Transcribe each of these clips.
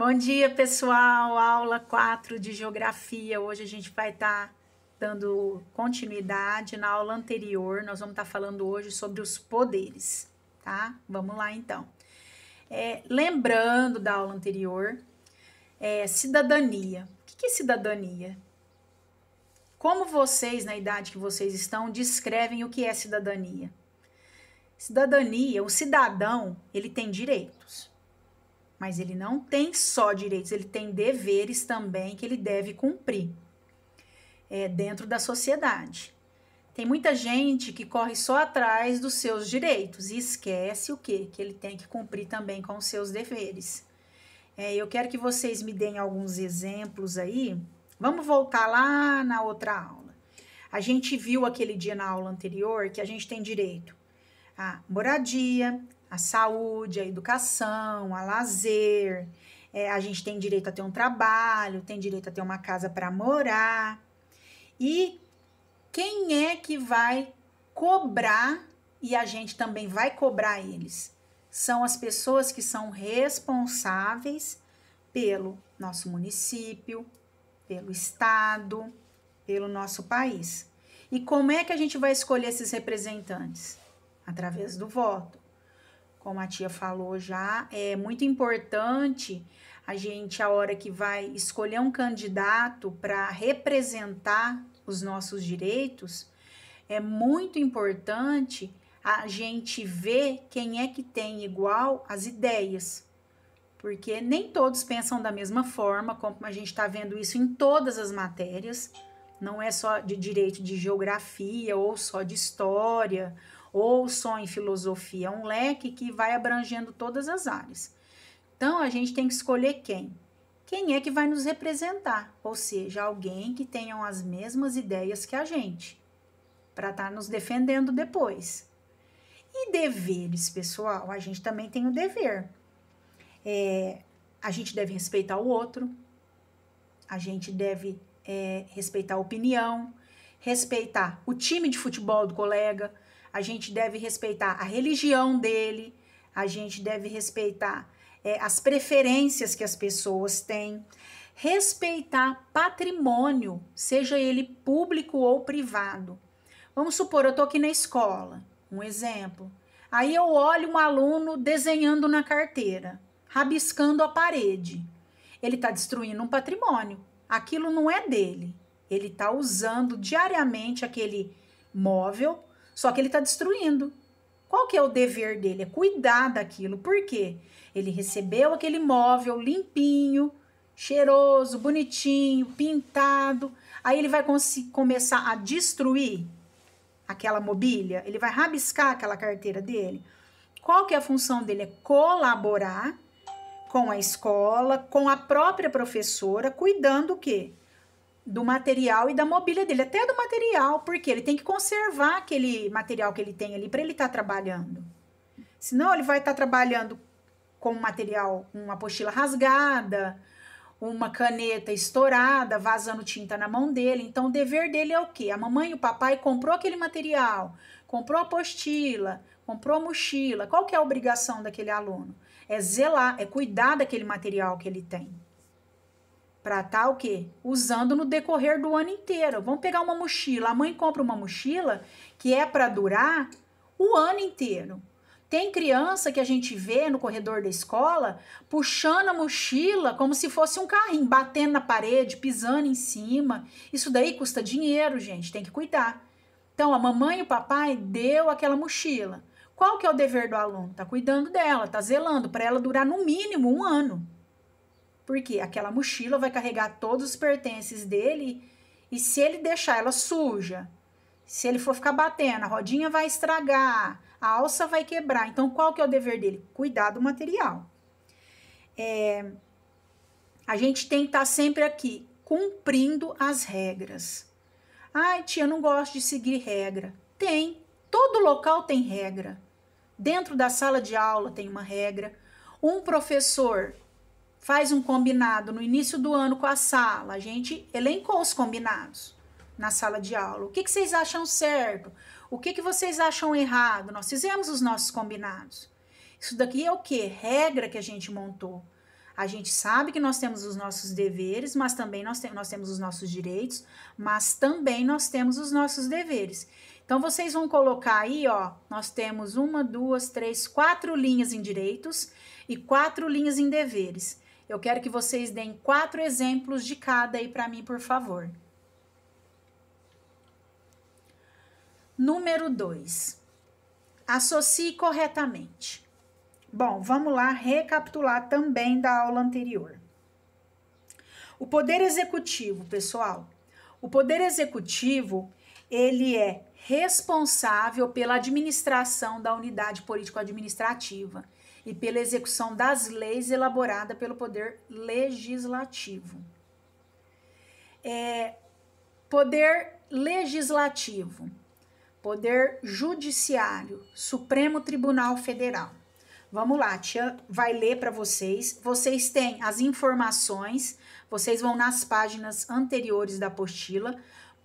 Bom dia, pessoal. Aula 4 de Geografia. Hoje a gente vai estar tá dando continuidade na aula anterior. Nós vamos estar tá falando hoje sobre os poderes, tá? Vamos lá, então. É, lembrando da aula anterior, é, cidadania. O que é cidadania? Como vocês, na idade que vocês estão, descrevem o que é cidadania? Cidadania, o cidadão, ele tem direitos. Mas ele não tem só direitos, ele tem deveres também que ele deve cumprir é, dentro da sociedade. Tem muita gente que corre só atrás dos seus direitos e esquece o quê? Que ele tem que cumprir também com os seus deveres. É, eu quero que vocês me deem alguns exemplos aí. Vamos voltar lá na outra aula. A gente viu aquele dia na aula anterior que a gente tem direito à moradia, a saúde, a educação, a lazer. É, a gente tem direito a ter um trabalho, tem direito a ter uma casa para morar. E quem é que vai cobrar e a gente também vai cobrar eles? São as pessoas que são responsáveis pelo nosso município, pelo estado, pelo nosso país. E como é que a gente vai escolher esses representantes? Através do voto como a tia falou já, é muito importante a gente, a hora que vai escolher um candidato para representar os nossos direitos, é muito importante a gente ver quem é que tem igual as ideias. Porque nem todos pensam da mesma forma, como a gente está vendo isso em todas as matérias, não é só de direito de geografia ou só de história ou só em filosofia, é um leque que vai abrangendo todas as áreas. Então, a gente tem que escolher quem? Quem é que vai nos representar? Ou seja, alguém que tenha as mesmas ideias que a gente, para estar tá nos defendendo depois. E deveres, pessoal, a gente também tem o dever. É, a gente deve respeitar o outro, a gente deve é, respeitar a opinião, respeitar o time de futebol do colega, a gente deve respeitar a religião dele, a gente deve respeitar é, as preferências que as pessoas têm, respeitar patrimônio, seja ele público ou privado. Vamos supor, eu estou aqui na escola, um exemplo. Aí eu olho um aluno desenhando na carteira, rabiscando a parede. Ele está destruindo um patrimônio. Aquilo não é dele. Ele está usando diariamente aquele móvel só que ele está destruindo. Qual que é o dever dele? É cuidar daquilo. Por quê? Ele recebeu aquele móvel limpinho, cheiroso, bonitinho, pintado. Aí ele vai começar a destruir aquela mobília, ele vai rabiscar aquela carteira dele. Qual que é a função dele? É colaborar com a escola, com a própria professora, cuidando o quê? do material e da mobília dele, até do material, porque ele tem que conservar aquele material que ele tem ali para ele estar tá trabalhando. Senão ele vai estar tá trabalhando com material, uma apostila rasgada, uma caneta estourada, vazando tinta na mão dele. Então o dever dele é o quê? A mamãe e o papai comprou aquele material, comprou a apostila, comprou a mochila. Qual que é a obrigação daquele aluno? É zelar, é cuidar daquele material que ele tem para estar tá, o quê? Usando no decorrer do ano inteiro. Vamos pegar uma mochila. A mãe compra uma mochila que é para durar o ano inteiro. Tem criança que a gente vê no corredor da escola puxando a mochila como se fosse um carrinho, batendo na parede, pisando em cima. Isso daí custa dinheiro, gente, tem que cuidar. Então, a mamãe e o papai deu aquela mochila. Qual que é o dever do aluno? Tá cuidando dela, tá zelando para ela durar no mínimo um ano porque aquela mochila vai carregar todos os pertences dele e se ele deixar ela suja, se ele for ficar batendo, a rodinha vai estragar, a alça vai quebrar. Então, qual que é o dever dele? Cuidar do material. É, a gente tem que estar tá sempre aqui cumprindo as regras. Ai, tia, não gosto de seguir regra. Tem, todo local tem regra. Dentro da sala de aula tem uma regra. Um professor faz um combinado no início do ano com a sala. A gente elencou os combinados na sala de aula. O que, que vocês acham certo? O que, que vocês acham errado? Nós fizemos os nossos combinados. Isso daqui é o que? Regra que a gente montou. A gente sabe que nós temos os nossos deveres, mas também nós, nós temos os nossos direitos, mas também nós temos os nossos deveres. Então, vocês vão colocar aí, ó, nós temos uma, duas, três, quatro linhas em direitos e quatro linhas em deveres. Eu quero que vocês deem quatro exemplos de cada aí para mim, por favor. Número 2. Associe corretamente. Bom, vamos lá recapitular também da aula anterior. O poder executivo, pessoal. O poder executivo, ele é responsável pela administração da unidade político-administrativa e pela execução das leis elaborada pelo poder legislativo. É, poder legislativo, poder judiciário, Supremo Tribunal Federal. Vamos lá, tia vai ler para vocês. Vocês têm as informações, vocês vão nas páginas anteriores da apostila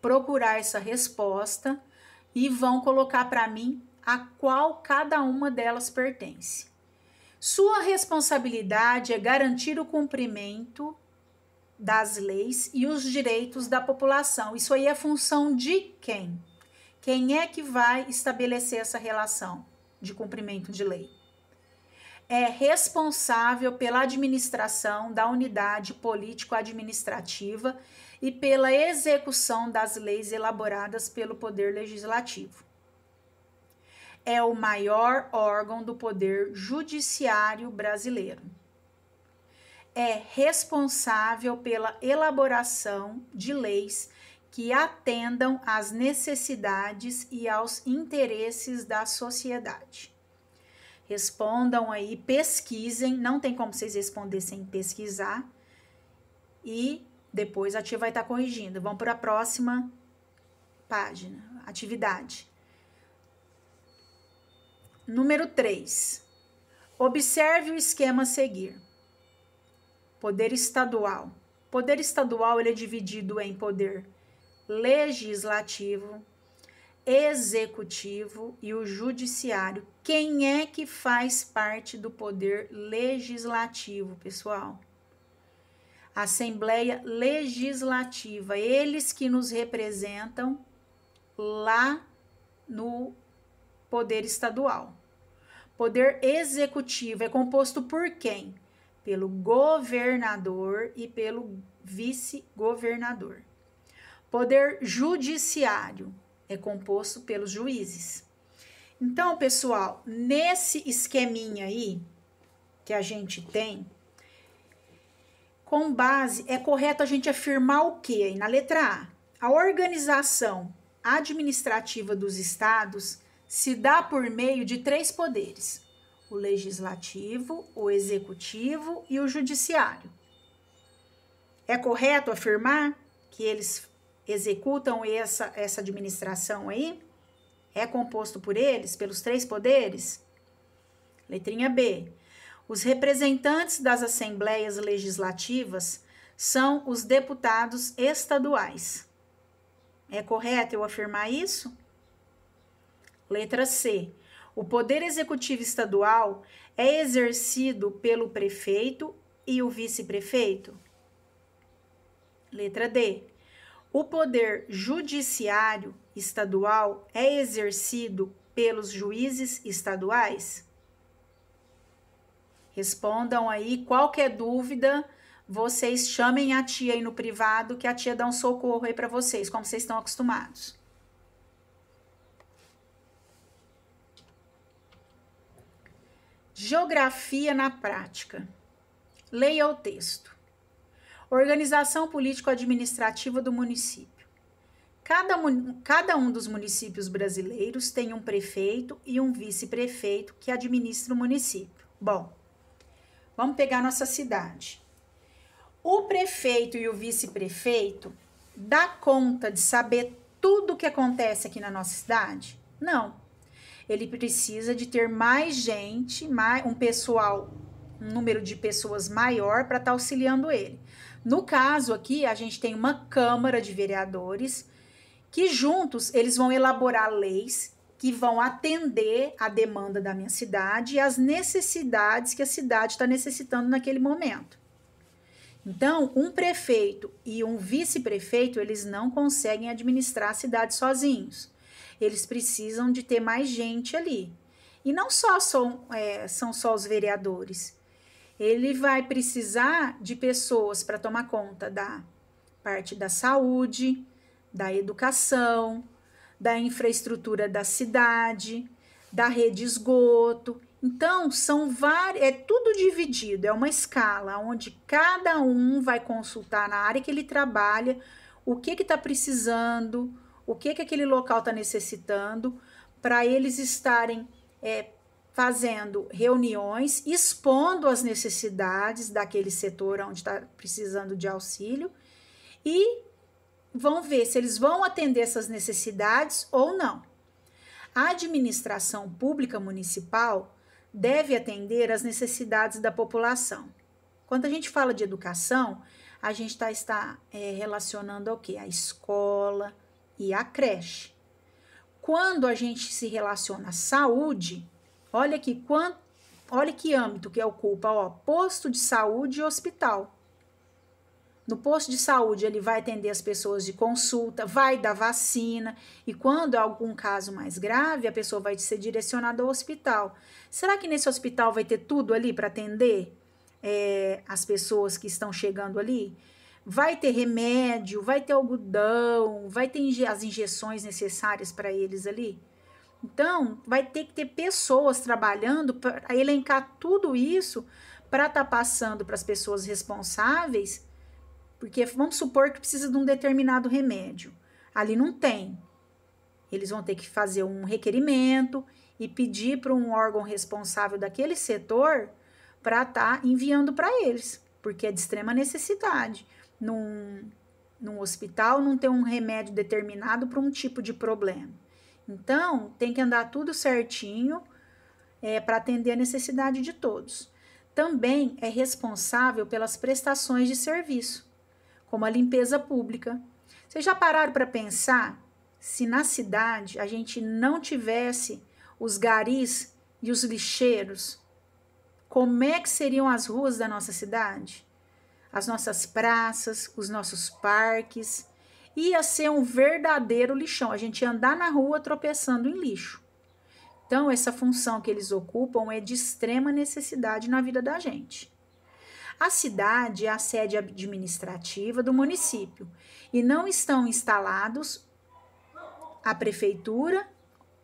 procurar essa resposta e vão colocar para mim a qual cada uma delas pertence. Sua responsabilidade é garantir o cumprimento das leis e os direitos da população. Isso aí é função de quem? Quem é que vai estabelecer essa relação de cumprimento de lei? É responsável pela administração da unidade político-administrativa e pela execução das leis elaboradas pelo Poder Legislativo é o maior órgão do poder judiciário brasileiro. É responsável pela elaboração de leis que atendam às necessidades e aos interesses da sociedade. Respondam aí, pesquisem, não tem como vocês responder sem pesquisar. E depois a tia vai estar tá corrigindo. Vamos para a próxima página, atividade. Número 3. Observe o esquema a seguir. Poder estadual. Poder estadual ele é dividido em poder legislativo, executivo e o judiciário. Quem é que faz parte do poder legislativo, pessoal? Assembleia Legislativa, eles que nos representam lá no Poder estadual. Poder executivo é composto por quem? Pelo governador e pelo vice-governador. Poder judiciário é composto pelos juízes. Então, pessoal, nesse esqueminha aí que a gente tem, com base, é correto a gente afirmar o que? Na letra A, a organização administrativa dos estados se dá por meio de três poderes: o legislativo, o executivo e o judiciário. É correto afirmar que eles executam essa, essa administração aí? É composto por eles, pelos três poderes? Letrinha B. Os representantes das assembleias legislativas são os deputados estaduais. É correto eu afirmar isso? Letra C. O poder executivo estadual é exercido pelo prefeito e o vice-prefeito. Letra D. O poder judiciário estadual é exercido pelos juízes estaduais? Respondam aí. Qualquer dúvida, vocês chamem a tia aí no privado, que a tia dá um socorro aí para vocês, como vocês estão acostumados. Geografia na prática. Leia o texto. Organização político-administrativa do município. Cada, cada, um dos municípios brasileiros tem um prefeito e um vice-prefeito que administra o município. Bom, vamos pegar nossa cidade. O prefeito e o vice-prefeito dá conta de saber tudo o que acontece aqui na nossa cidade? Não ele precisa de ter mais gente, mais, um pessoal, um número de pessoas maior para estar tá auxiliando ele. No caso aqui, a gente tem uma Câmara de Vereadores que juntos eles vão elaborar leis que vão atender a demanda da minha cidade e as necessidades que a cidade está necessitando naquele momento. Então, um prefeito e um vice-prefeito, eles não conseguem administrar a cidade sozinhos. Eles precisam de ter mais gente ali. E não só são, é, são só os vereadores. Ele vai precisar de pessoas para tomar conta da parte da saúde, da educação, da infraestrutura da cidade, da rede de esgoto. Então, são várias, é tudo dividido, é uma escala onde cada um vai consultar na área que ele trabalha o que está precisando, o que, que aquele local está necessitando, para eles estarem é, fazendo reuniões, expondo as necessidades daquele setor onde está precisando de auxílio e vão ver se eles vão atender essas necessidades ou não. A administração pública municipal deve atender às necessidades da população. Quando a gente fala de educação, a gente tá, está é, relacionando ao que? A escola, e a creche. Quando a gente se relaciona à saúde, olha que quanto, olha que âmbito que é ocupa, ó, posto de saúde e hospital. No posto de saúde, ele vai atender as pessoas de consulta, vai dar vacina, e quando é algum caso mais grave, a pessoa vai ser direcionada ao hospital. Será que nesse hospital vai ter tudo ali para atender é, as pessoas que estão chegando ali? Vai ter remédio, vai ter algodão, vai ter as injeções necessárias para eles ali. Então, vai ter que ter pessoas trabalhando para elencar tudo isso para estar tá passando para as pessoas responsáveis, porque vamos supor que precisa de um determinado remédio. Ali não tem. Eles vão ter que fazer um requerimento e pedir para um órgão responsável daquele setor para estar tá enviando para eles, porque é de extrema necessidade num, num hospital não tem um remédio determinado para um tipo de problema. Então, tem que andar tudo certinho é, para atender a necessidade de todos. Também é responsável pelas prestações de serviço, como a limpeza pública. Vocês já pararam para pensar se na cidade a gente não tivesse os garis e os lixeiros? Como é que seriam as ruas da nossa cidade? as nossas praças, os nossos parques. Ia ser um verdadeiro lixão. A gente ia andar na rua tropeçando em lixo. Então, essa função que eles ocupam é de extrema necessidade na vida da gente. A cidade é a sede administrativa do município e não estão instalados a prefeitura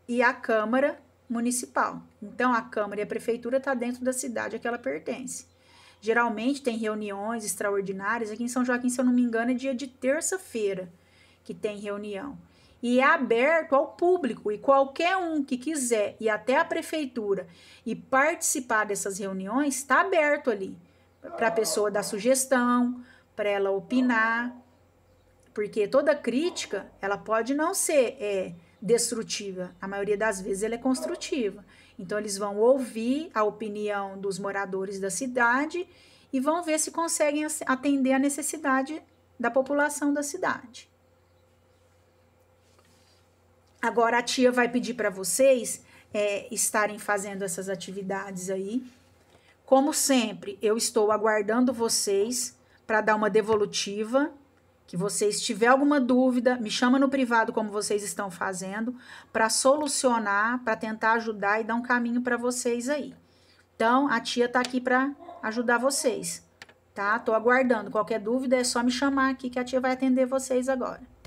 e a Câmara Municipal. Então, a Câmara e a Prefeitura está dentro da cidade a que ela pertence. Geralmente tem reuniões extraordinárias. Aqui em São Joaquim, se eu não me engano, é dia de terça-feira que tem reunião. E é aberto ao público e qualquer um que quiser e até a prefeitura e participar dessas reuniões está aberto ali para a pessoa dar sugestão, para ela opinar, porque toda crítica ela pode não ser é, destrutiva, a maioria das vezes ela é construtiva. Então, eles vão ouvir a opinião dos moradores da cidade e vão ver se conseguem atender a necessidade da população da cidade. Agora, a tia vai pedir para vocês é, estarem fazendo essas atividades aí. Como sempre, eu estou aguardando vocês para dar uma devolutiva que vocês tiver alguma dúvida, me chama no privado como vocês estão fazendo para solucionar, para tentar ajudar e dar um caminho para vocês aí. Então, a tia tá aqui para ajudar vocês, tá? Tô aguardando. Qualquer dúvida é só me chamar aqui que a tia vai atender vocês agora.